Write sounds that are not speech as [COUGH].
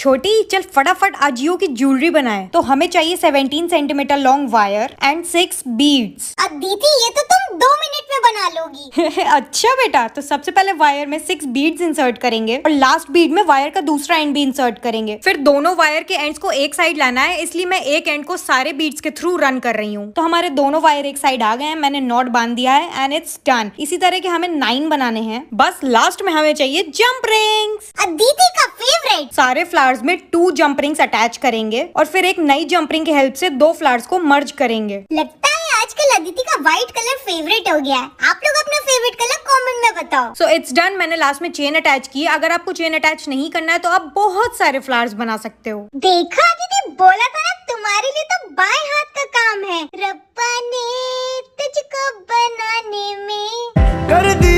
छोटी चल फटाफट आजियो की ज्वेलरी बनाए तो हमें चाहिए 17 centimetre long wire and six beads दीदी ये तो तुम दो मिनट में बना लोगी [LAUGHS] अच्छा बेटा तो सबसे पहले वायर में सिक्स बीड्स इंसर्ट करेंगे और लास्ट बीड में वायर का दूसरा एंड भी इंसर्ट करेंगे फिर दोनों वायर के एंड को एक साइड लाना है इसलिए मैं एक एंड को सारे बीड्स के थ्रू रन कर रही हूँ तो हमारे दोनों वायर एक साइड आ गए हैं मैंने नॉट बांध दिया है एंड इट्स डन इसी तरह के हमें नाइन बनाने हैं बस लास्ट में हमें चाहिए जम्प रिंग्स दीदी का सारे फ्लावर्स में टू जंप रिंग्स अटैच करेंगे और फिर एक नई जंप रिंग की हेल्प से दो फ्लावर्स को मर्ज करेंगे लगता है आजकल अदिति का व्हाइट कलर फेवरेट हो गया है आप लोग अपना फेवरेट कलर कमेंट में बताओ सो इट्स डन मैंने लास्ट में चेन अटैच की अगर आपको चेन अटैच नहीं करना है तो आप बहुत सारे फ्लावर्स बना सकते हो देखा दीदी बोला था ना तुम्हारे लिए तो बाएं हाथ का काम है रब्बा ने तुझको बनाने में कर दी